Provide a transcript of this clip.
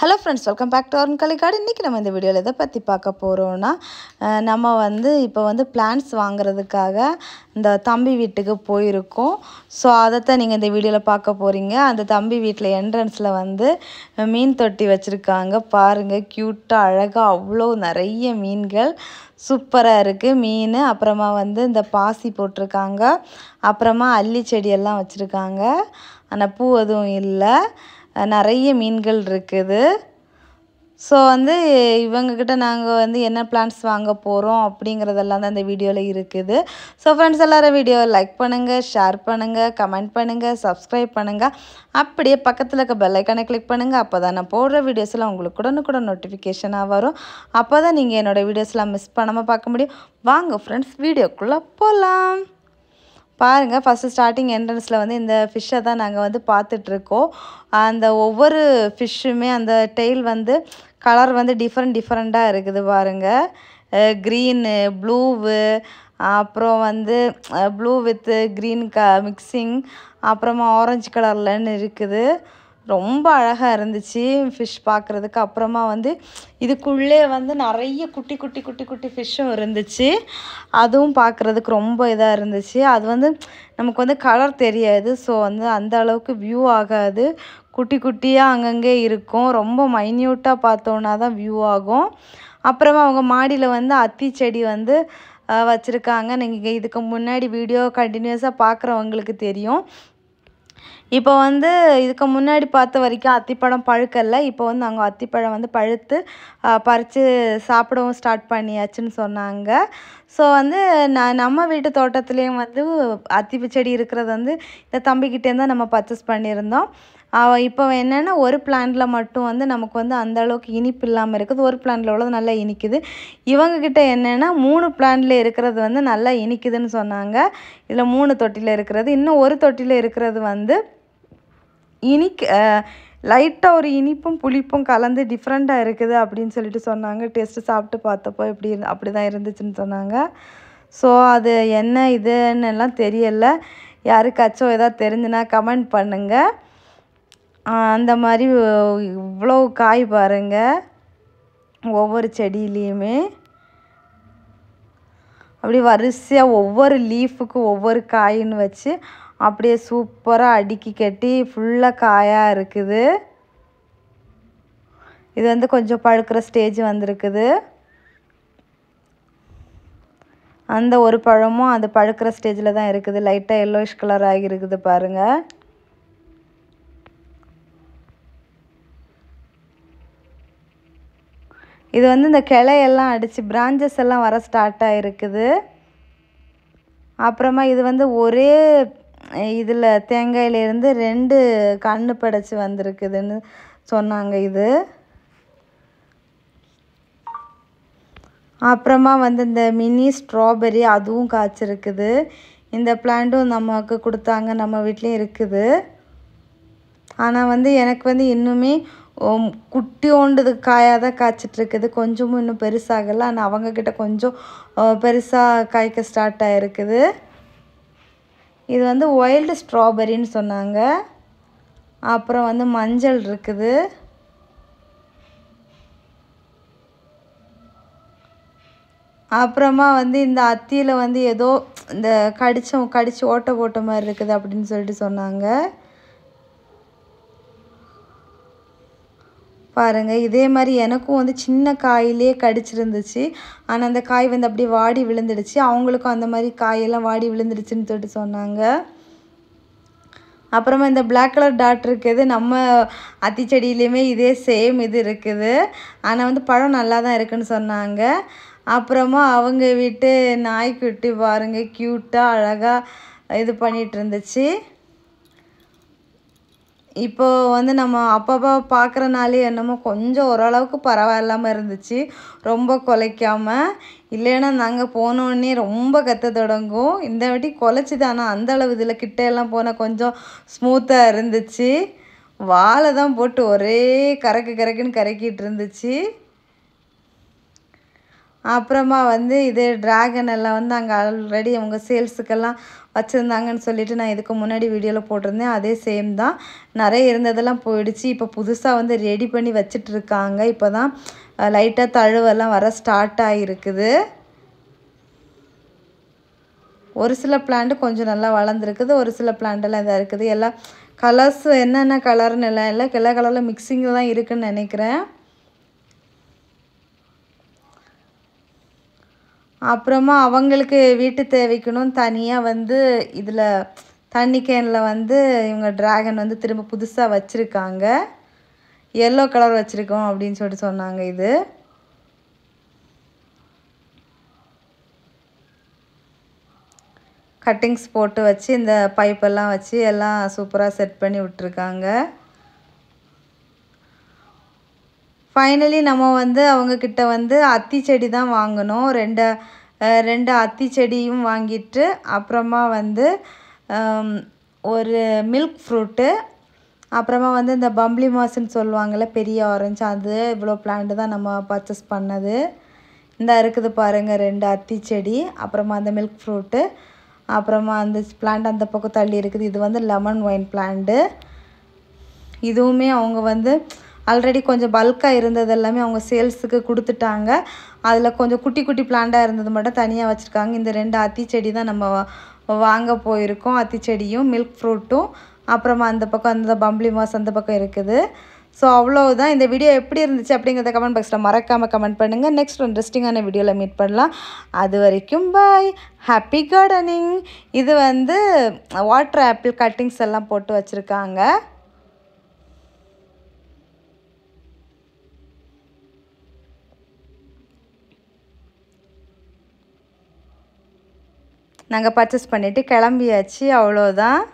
hello friends welcome back to our கலைக்காடு இன்றைக்கி நம்ம இந்த வீடியோவில் எதை பற்றி பார்க்க போகிறோன்னா நம்ம வந்து இப்போ வந்து பிளான்ஸ் வாங்குறதுக்காக இந்த தம்பி வீட்டுக்கு போயிருக்கோம் ஸோ அதைத்தான் நீங்கள் இந்த வீடியோவில் பார்க்க போகிறீங்க அந்த தம்பி வீட்டில் என்ட்ரன்ஸில் வந்து மீன் தொட்டி வச்சுருக்காங்க பாருங்கள் க்யூட்டாக அழகாக அவ்வளோ நிறைய மீன்கள் சூப்பராக இருக்குது மீன் அப்புறமா வந்து இந்த பாசி போட்டிருக்காங்க அப்புறமா அல்லி செடியெல்லாம் வச்சுருக்காங்க ஆனால் பூ எதுவும் இல்லை நிறைய மீன்கள் இருக்குது ஸோ வந்து இவங்கக்கிட்ட நாங்கள் வந்து என்ன பிளான்ஸ் வாங்க போகிறோம் அப்படிங்கிறதெல்லாம் தான் இந்த வீடியோவில் இருக்குது ஸோ ஃப்ரெண்ட்ஸ் எல்லோரும் வீடியோவை லைக் பண்ணுங்கள் ஷேர் பண்ணுங்கள் கமெண்ட் பண்ணுங்கள் சப்ஸ்கிரைப் பண்ணுங்கள் அப்படியே பக்கத்தில் இருக்க பெல்லைக்கானை கிளிக் பண்ணுங்கள் அப்போ தான் நான் போடுற வீடியோஸ்லாம் உங்களுக்கு உடனுக்குடன் நோட்டிஃபிகேஷனாக வரும் அப்போ தான் நீங்கள் என்னோடய வீடியோஸ்லாம் மிஸ் பண்ணாமல் பார்க்க முடியும் வாங்க ஃப்ரெண்ட்ஸ் வீடியோக்குள்ளே போகலாம் பாருங்கள் ஃபஸ்ட்டு ஸ்டார்டிங் என்ட்ரன்ஸில் வந்து இந்த ஃபிஷ்ஷை தான் நாங்கள் வந்து பார்த்துட்ருக்கோம் அந்த ஒவ்வொரு ஃபிஷ்ஷுமே அந்த டெய்ல் வந்து கலர் வந்து டிஃப்ரெண்ட் டிஃப்ரெண்ட்டாக இருக்குது பாருங்கள் க்ரீனு ப்ளூவு அப்புறம் வந்து ப்ளூ வித்து க்ரீன் க மிக்சிங் அப்புறமா ஆரஞ்சு கலர்லன்னு இருக்குது ரொம்ப அழகாக இருந்துச்சு ஃபிஷ் பார்க்குறதுக்கு அப்புறமா வந்து இதுக்குள்ளே வந்து நிறைய குட்டி குட்டி குட்டி குட்டி ஃபிஷ்ஷும் இருந்துச்சு அதுவும் பார்க்குறதுக்கு ரொம்ப இதாக இருந்துச்சு அது வந்து நமக்கு வந்து கலர் தெரியாது ஸோ வந்து அந்த அளவுக்கு வியூ ஆகாது குட்டி குட்டியாக அங்கங்கே இருக்கும் ரொம்ப மைன்யூட்டாக பார்த்தோன்னா தான் வியூ ஆகும் அப்புறமா அவங்க மாடியில் வந்து அத்தி செடி வந்து வச்சுருக்காங்க நீங்கள் இதுக்கு முன்னாடி வீடியோ கண்டினியூஸாக பார்க்குறவங்களுக்கு தெரியும் இப்போ வந்து இதுக்கு முன்னாடி பார்த்த வரைக்கும் அத்திப்பழம் பழுக்கல்ல இப்போ வந்து அங்கே அத்திப்பழம் வந்து பழுத்து பறித்து சாப்பிடவும் ஸ்டார்ட் பண்ணியாச்சுன்னு சொன்னாங்க ஸோ வந்து நான் நம்ம வீட்டு தோட்டத்துலேயும் வந்து அத்தி செடி இருக்கிறது வந்து இந்த தம்பிக்கிட்டேருந்து தான் நம்ம பர்ச்சேஸ் பண்ணியிருந்தோம் இப்போ என்னென்னா ஒரு பிளான்ட்டில் மட்டும் வந்து நமக்கு வந்து அந்த அளவுக்கு இனிப்பு இல்லாமல் இருக்குது ஒரு பிளான்ட்டில் உள்ளது நல்லா இனிக்குது இவங்கக்கிட்ட என்னென்னா மூணு பிளான்ட்டில் இருக்கிறது வந்து நல்லா இனிக்குதுன்னு சொன்னாங்க இதில் மூணு தொட்டியில் இருக்கிறது இன்னும் ஒரு தொட்டியில் இருக்கிறது வந்து இனிக்கு லைட்டாக ஒரு இனிப்பும் புளிப்பும் கலந்து டிஃப்ரெண்ட்டாக இருக்குது அப்படின்னு சொல்லிட்டு சொன்னாங்க டேஸ்ட்டு சாப்பிட்டு பார்த்தப்போ எப்படி இருந்து அப்படி தான் இருந்துச்சுன்னு சொன்னாங்க ஸோ அது என்ன இதுன்னு எல்லாம் தெரியலை யாருக்காச்சும் எதாவது தெரிஞ்சுன்னா கமெண்ட் பண்ணுங்கள் அந்த மாதிரி இவ்வளோ காய் பாருங்கள் ஒவ்வொரு செடியிலையுமே அப்படி வரிசையாக ஒவ்வொரு லீஃபுக்கு ஒவ்வொரு காயின்னு வச்சு அப்படியே சூப்பராக அடுக்கி கட்டி ஃபுல்லாக காயாக இருக்குது இது வந்து கொஞ்சம் பழுக்கிற ஸ்டேஜ் வந்திருக்குது அந்த ஒரு பழமும் அது பழுக்கிற ஸ்டேஜில் தான் இருக்குது லைட்டாக எல்லோயிஷ் கலர் ஆகியிருக்குது பாருங்கள் இது வந்து இந்த கிளையெல்லாம் அடித்து பிரான்ச்சஸ் எல்லாம் வர ஸ்டார்ட் ஆகிருக்குது அப்புறமா இது வந்து ஒரே இதில் தேங்காயிலேருந்து ரெண்டு கன்று படைச்சி வந்திருக்குதுன்னு சொன்னாங்க இது அப்புறமா வந்து இந்த மினி ஸ்ட்ராபெரி அதுவும் காய்ச்சிருக்குது இந்த பிளான்ட்டும் நமக்கு கொடுத்தாங்க நம்ம வீட்லேயும் இருக்குது ஆனால் வந்து எனக்கு வந்து இன்னுமே குட்டி ஓண்டுது காயாக தான் காய்ச்சிட்ருக்குது கொஞ்சமும் இன்னும் பெருசாகலை ஆனால் அவங்கக்கிட்ட கொஞ்சம் பெருசாக காய்க்க ஸ்டார்ட் ஆகிருக்குது இது வந்து ஒயில்டு ஸ்ட்ராபெரின்னு சொன்னாங்க அப்புறம் வந்து மஞ்சள் இருக்குது அப்புறமா வந்து இந்த அத்தியில் வந்து ஏதோ இந்த கடிச்ச கடித்து ஓட்டை போட்ட மாதிரி இருக்குது அப்படின்னு சொல்லிட்டு சொன்னாங்க பாருங்கள் இதே மாதிரி எனக்கும் வந்து சின்ன காயிலே கடிச்சிருந்துச்சு ஆனால் அந்த காய் வந்து அப்படியே வாடி விழுந்துடுச்சு அவங்களுக்கும் அந்த மாதிரி காயெல்லாம் வாடி விழுந்துடுச்சுன்னு சொல்லிட்டு சொன்னாங்க அப்புறமா இந்த பிளாக் கலர் டாட் இருக்குது நம்ம அத்தி செடியிலையுமே இதே சேம் இது இருக்குது ஆனால் வந்து பழம் நல்லா தான் இருக்குதுன்னு சொன்னாங்க அப்புறமா அவங்க வீட்டு நாய்க்குட்டி பாருங்கள் க்யூட்டாக அழகாக இது பண்ணிகிட்டு இருந்துச்சு இப்போது வந்து நம்ம அப்பப்போ பார்க்குறனாலே என்னமோ கொஞ்சம் ஓரளவுக்கு பரவாயில்லாமல் இருந்துச்சு ரொம்ப குலைக்காமல் இல்லைன்னா நாங்கள் போனோடனே ரொம்ப கற்று தொடங்கும் இந்த வாட்டி கொலைச்சிது ஆனால் அந்தளவு இதில் கிட்டையெல்லாம் போனால் கொஞ்சம் ஸ்மூத்தாக இருந்துச்சு வாழை தான் போட்டு ஒரே கரக்கு கரக்குன்னு கரைக்கிட்டு இருந்துச்சு அப்புறமா வந்து இது ட்ராகன் எல்லாம் வந்து அங்கே ஆல்ரெடி அவங்க சேல்ஸுக்கெல்லாம் வச்சுருந்தாங்கன்னு சொல்லிட்டு நான் இதுக்கு முன்னாடி வீடியோவில் போட்டிருந்தேன் அதே சேம் தான் நிறைய இருந்ததெல்லாம் போயிடுச்சு இப்போ புதுசாக வந்து ரெடி பண்ணி வச்சிட்ருக்காங்க இப்போ தான் லைட்டாக தழுவெல்லாம் வர ஸ்டார்ட் ஆகிருக்குது ஒரு சில பிளான்ட்டு கொஞ்சம் நல்லா வளர்ந்துருக்குது ஒரு சில பிளான்ட்டெல்லாம் இதாக இருக்குது எல்லாம் கலர்ஸ் என்னென்ன கலர்னு எல்லாம் இல்லை எல்லா கலரில் மிக்சிங்கில் தான் இருக்குதுன்னு நினைக்கிறேன் அப்புறமா அவங்களுக்கு வீட்டு தேவைக்குன்னு தனியாக வந்து இதில் தண்ணி கேனில் வந்து இவங்க ட்ராகன் வந்து திரும்ப புதுசாக வச்சுருக்காங்க எல்லோ கலர் வச்சுருக்கோம் அப்படின்னு சொல்லிட்டு சொன்னாங்க இது கட்டிங்ஸ் போட்டு வச்சு இந்த பைப்பெல்லாம் வச்சு எல்லாம் சூப்பராக செட் பண்ணி விட்ருக்காங்க ஃபைனலி நம்ம வந்து அவங்கக்கிட்ட வந்து அத்தி செடி தான் வாங்கினோம் ரெண்டு ரெண்டு அத்தி செடியும் வாங்கிட்டு அப்புறமா வந்து ஒரு மில்க் ஃப்ரூட்டு அப்புறமா வந்து இந்த பம்ப்ளி மாசுன்னு சொல்லுவாங்கள்ல பெரிய ஆரஞ்சு அது இவ்வளோ பிளான்ட் தான் நம்ம பர்ச்சேஸ் பண்ணது இந்த இருக்குது பாருங்கள் ரெண்டு அத்தி செடி அப்புறமா அந்த மில்க் ஃப்ரூட்டு அப்புறமா அந்த பிளான்ட் அந்த பக்கம் தள்ளி இருக்குது இது வந்து லெமன் ஒயின் பிளான்ட்டு இதுவுமே அவங்க வந்து ஆல்ரெடி கொஞ்சம் பல்காக இருந்தது எல்லாமே அவங்க சேல்ஸுக்கு கொடுத்துட்டாங்க அதில் கொஞ்சம் குட்டி குட்டி பிளான்டாக இருந்தது மட்டும் தனியாக வச்சுருக்காங்க இந்த ரெண்டு அத்தி செடி தான் நம்ம வாங்க போயிருக்கோம் அத்தி செடியும் மில்க் ஃப்ரூட்டும் அப்புறமா அந்த பக்கம் அந்த பம்பளி மாஸ் அந்த பக்கம் இருக்குது ஸோ அவ்வளோதான் இந்த வீடியோ எப்படி இருந்துச்சு அப்படிங்கிறத கமெண்ட் பாக்ஸில் மறக்காமல் கமெண்ட் பண்ணுங்கள் நெக்ஸ்ட் இன்ட்ரெஸ்டிங்கான வீடியோவில் மீட் பண்ணலாம் அது வரைக்கும் பாய் ஹாப்பி கார்டனிங் இது வந்து வாட்டர் ஆப்பிள் கட்டிங்ஸ் எல்லாம் போட்டு வச்சுருக்காங்க நாங்கள் பர்ச்சேஸ் பண்ணிவிட்டு கிளம்பியாச்சு அவ்வளோதான்